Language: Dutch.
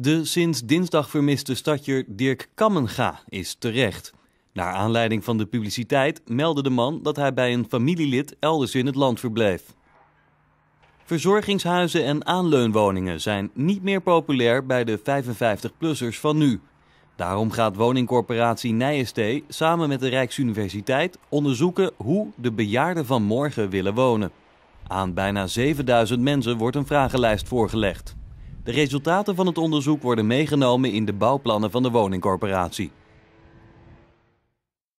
De sinds dinsdag vermiste stadjer Dirk Kammenga is terecht. Naar aanleiding van de publiciteit meldde de man dat hij bij een familielid elders in het land verbleef. Verzorgingshuizen en aanleunwoningen zijn niet meer populair bij de 55-plussers van nu. Daarom gaat woningcorporatie Nijestee samen met de Rijksuniversiteit onderzoeken hoe de bejaarden van morgen willen wonen. Aan bijna 7000 mensen wordt een vragenlijst voorgelegd. De resultaten van het onderzoek worden meegenomen in de bouwplannen van de woningcorporatie.